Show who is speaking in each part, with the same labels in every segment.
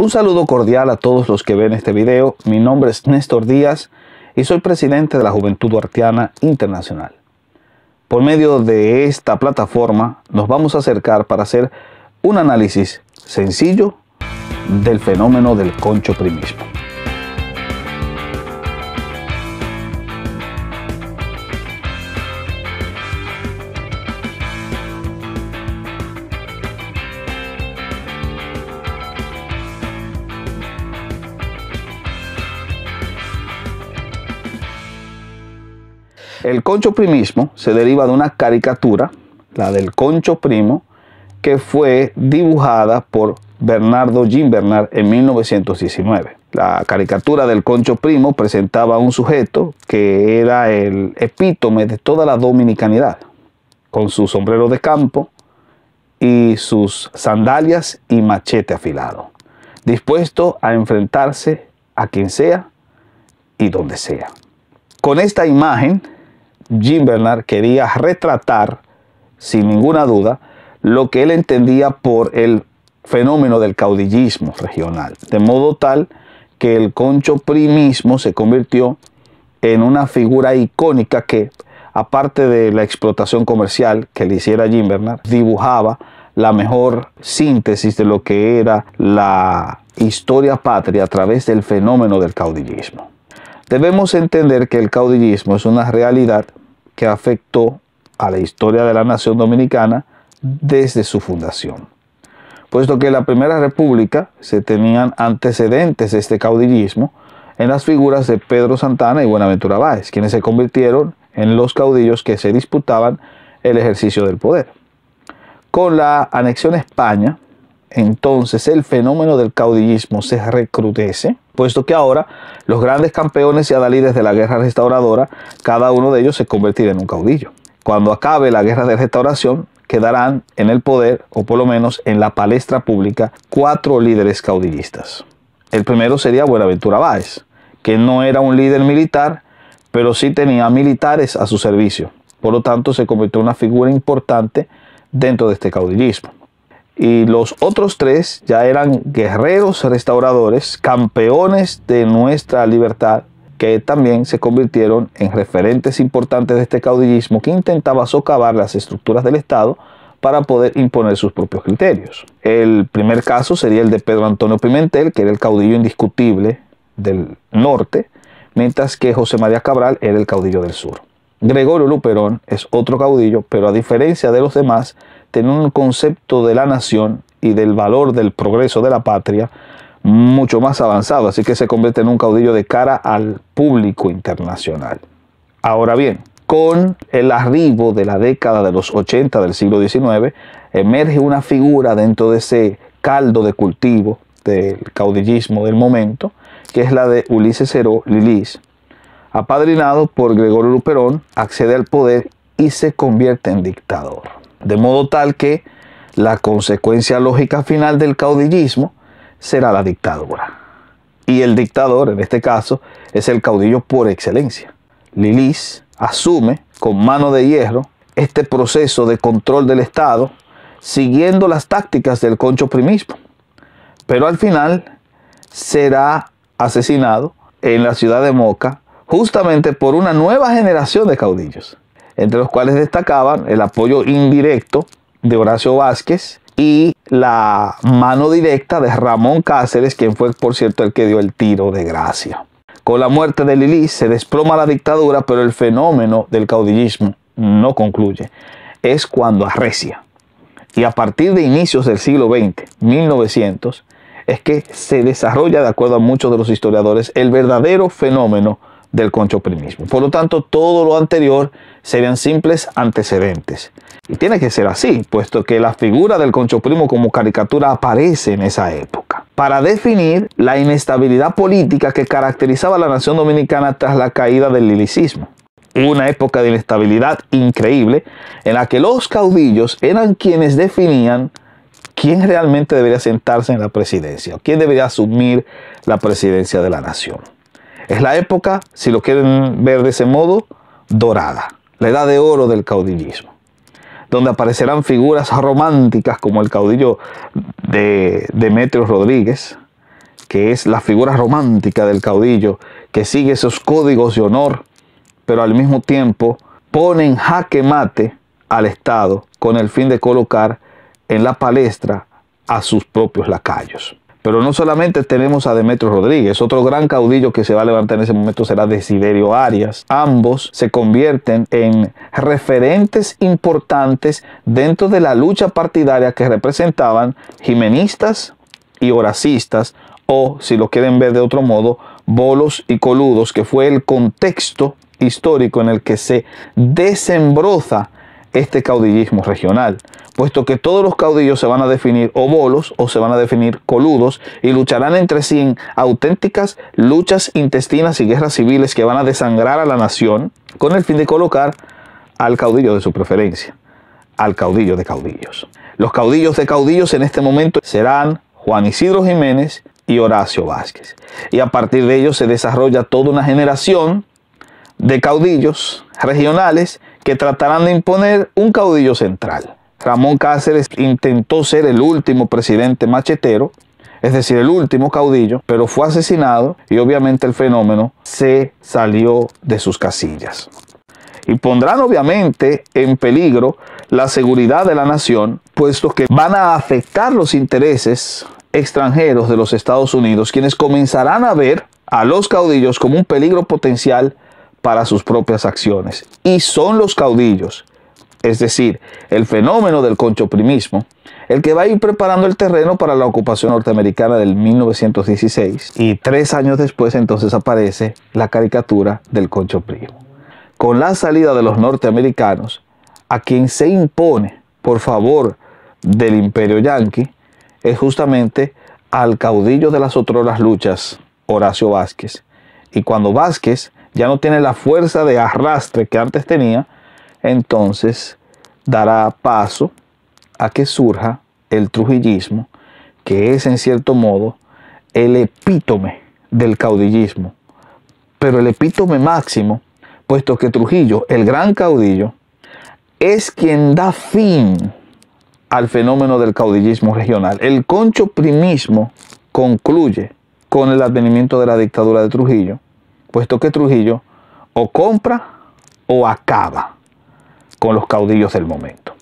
Speaker 1: Un saludo cordial a todos los que ven este video. Mi nombre es Néstor Díaz y soy presidente de la Juventud Duartiana Internacional. Por medio de esta plataforma nos vamos a acercar para hacer un análisis sencillo del fenómeno del concho primismo. El concho primismo se deriva de una caricatura, la del concho primo, que fue dibujada por Bernardo jim Bernard en 1919. La caricatura del concho primo presentaba a un sujeto que era el epítome de toda la dominicanidad, con su sombrero de campo y sus sandalias y machete afilado, dispuesto a enfrentarse a quien sea y donde sea. Con esta imagen Jim Bernard quería retratar, sin ninguna duda, lo que él entendía por el fenómeno del caudillismo regional, de modo tal que el concho primismo se convirtió en una figura icónica que, aparte de la explotación comercial que le hiciera Jim Bernard, dibujaba la mejor síntesis de lo que era la historia patria a través del fenómeno del caudillismo. Debemos entender que el caudillismo es una realidad que afectó a la historia de la nación dominicana desde su fundación. Puesto que en la Primera República se tenían antecedentes de este caudillismo en las figuras de Pedro Santana y Buenaventura Báez, quienes se convirtieron en los caudillos que se disputaban el ejercicio del poder. Con la anexión a España, entonces el fenómeno del caudillismo se recrudece puesto que ahora los grandes campeones y adalides de la guerra restauradora, cada uno de ellos se convertirá en un caudillo. Cuando acabe la guerra de restauración, quedarán en el poder, o por lo menos en la palestra pública, cuatro líderes caudillistas. El primero sería Buenaventura Báez, que no era un líder militar, pero sí tenía militares a su servicio. Por lo tanto, se convirtió en una figura importante dentro de este caudillismo y los otros tres ya eran guerreros restauradores, campeones de nuestra libertad, que también se convirtieron en referentes importantes de este caudillismo que intentaba socavar las estructuras del Estado para poder imponer sus propios criterios. El primer caso sería el de Pedro Antonio Pimentel, que era el caudillo indiscutible del norte, mientras que José María Cabral era el caudillo del sur. Gregorio Luperón es otro caudillo, pero a diferencia de los demás, en un concepto de la nación y del valor del progreso de la patria mucho más avanzado, así que se convierte en un caudillo de cara al público internacional. Ahora bien, con el arribo de la década de los 80 del siglo XIX, emerge una figura dentro de ese caldo de cultivo del caudillismo del momento, que es la de Ulises Heró Lilis. Apadrinado por Gregorio Luperón, accede al poder y se convierte en dictador. De modo tal que la consecuencia lógica final del caudillismo será la dictadura. Y el dictador, en este caso, es el caudillo por excelencia. Lilis asume con mano de hierro este proceso de control del Estado siguiendo las tácticas del concho primismo. Pero al final será asesinado en la ciudad de Moca justamente por una nueva generación de caudillos entre los cuales destacaban el apoyo indirecto de Horacio Vázquez y la mano directa de Ramón Cáceres, quien fue, por cierto, el que dio el tiro de gracia. Con la muerte de Lili se desploma la dictadura, pero el fenómeno del caudillismo no concluye. Es cuando arrecia. Y a partir de inicios del siglo XX, 1900, es que se desarrolla, de acuerdo a muchos de los historiadores, el verdadero fenómeno del conchoprimismo. Por lo tanto, todo lo anterior serían simples antecedentes. Y tiene que ser así, puesto que la figura del concho primo como caricatura aparece en esa época. Para definir la inestabilidad política que caracterizaba a la nación dominicana tras la caída del lilicismo. Una época de inestabilidad increíble en la que los caudillos eran quienes definían quién realmente debería sentarse en la presidencia, quién debería asumir la presidencia de la nación. Es la época, si lo quieren ver de ese modo, dorada, la edad de oro del caudillismo, donde aparecerán figuras románticas como el caudillo de Demetrio Rodríguez, que es la figura romántica del caudillo, que sigue esos códigos de honor, pero al mismo tiempo pone jaque mate al Estado con el fin de colocar en la palestra a sus propios lacayos. Pero no solamente tenemos a Demetrio Rodríguez, otro gran caudillo que se va a levantar en ese momento será Desiderio Arias. Ambos se convierten en referentes importantes dentro de la lucha partidaria que representaban jimenistas y oracistas, o si lo quieren ver de otro modo, bolos y coludos, que fue el contexto histórico en el que se desembroza este caudillismo regional, puesto que todos los caudillos se van a definir o bolos o se van a definir coludos y lucharán entre sí en auténticas luchas intestinas y guerras civiles que van a desangrar a la nación con el fin de colocar al caudillo de su preferencia, al caudillo de caudillos. Los caudillos de caudillos en este momento serán Juan Isidro Jiménez y Horacio Vázquez. Y a partir de ellos se desarrolla toda una generación de caudillos regionales que tratarán de imponer un caudillo central. Ramón Cáceres intentó ser el último presidente machetero, es decir, el último caudillo, pero fue asesinado y obviamente el fenómeno se salió de sus casillas. Y pondrán obviamente en peligro la seguridad de la nación, puesto que van a afectar los intereses extranjeros de los Estados Unidos, quienes comenzarán a ver a los caudillos como un peligro potencial para sus propias acciones. Y son los caudillos, es decir, el fenómeno del conchoprimismo, el que va a ir preparando el terreno para la ocupación norteamericana del 1916. Y tres años después entonces aparece la caricatura del conchoprimo Con la salida de los norteamericanos, a quien se impone por favor del imperio yanqui, es justamente al caudillo de las otroras luchas, Horacio Vázquez. Y cuando Vázquez ya no tiene la fuerza de arrastre que antes tenía, entonces dará paso a que surja el trujillismo, que es en cierto modo el epítome del caudillismo, pero el epítome máximo, puesto que Trujillo, el gran caudillo, es quien da fin al fenómeno del caudillismo regional. El concho primismo concluye con el advenimiento de la dictadura de Trujillo, puesto que Trujillo o compra o acaba con los caudillos del momento.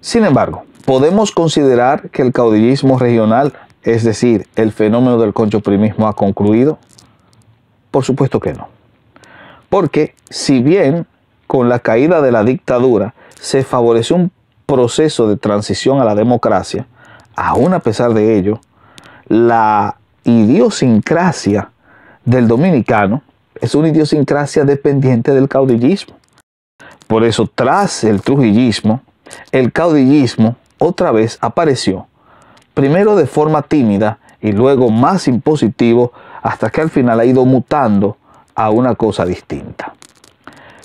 Speaker 1: Sin embargo, podemos considerar que el caudillismo regional, es decir, el fenómeno del conchoprimismo ha concluido. Por supuesto que no. Porque si bien con la caída de la dictadura se favoreció un proceso de transición a la democracia, aún a pesar de ello, la idiosincrasia del dominicano es una idiosincrasia dependiente del caudillismo. Por eso, tras el trujillismo, el caudillismo otra vez apareció, primero de forma tímida y luego más impositivo, hasta que al final ha ido mutando a una cosa distinta.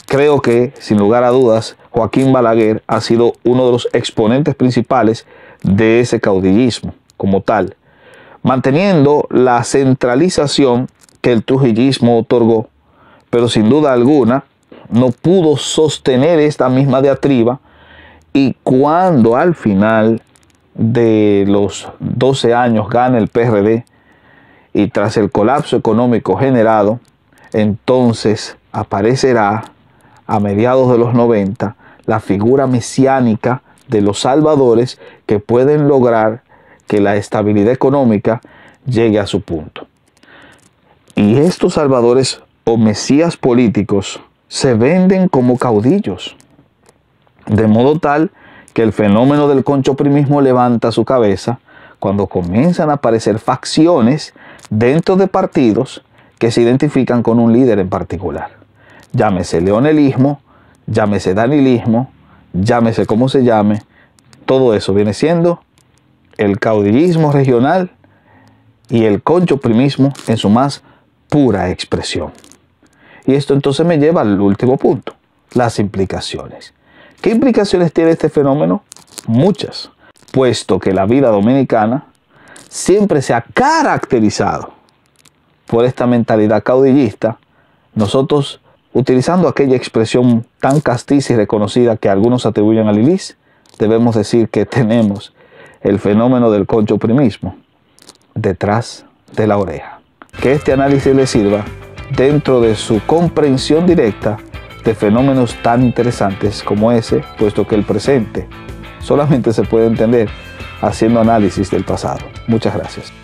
Speaker 1: Creo que, sin lugar a dudas, Joaquín Balaguer ha sido uno de los exponentes principales de ese caudillismo como tal, manteniendo la centralización que el trujillismo otorgó, pero sin duda alguna no pudo sostener esta misma diatriba y cuando al final de los 12 años gana el PRD y tras el colapso económico generado, entonces aparecerá a mediados de los 90 la figura mesiánica de los salvadores que pueden lograr que la estabilidad económica llegue a su punto. Y estos salvadores o mesías políticos se venden como caudillos. De modo tal que el fenómeno del conchoprimismo levanta su cabeza cuando comienzan a aparecer facciones dentro de partidos que se identifican con un líder en particular. Llámese leonelismo, llámese danilismo, llámese como se llame, todo eso viene siendo el caudillismo regional y el conchoprimismo en su más pura expresión. Y esto entonces me lleva al último punto, las implicaciones. ¿Qué implicaciones tiene este fenómeno? Muchas, puesto que la vida dominicana siempre se ha caracterizado por esta mentalidad caudillista, nosotros utilizando aquella expresión tan castiza y reconocida que algunos atribuyen a Lilis, debemos decir que tenemos el fenómeno del concho primismo detrás de la oreja que este análisis le sirva dentro de su comprensión directa de fenómenos tan interesantes como ese, puesto que el presente solamente se puede entender haciendo análisis del pasado. Muchas gracias.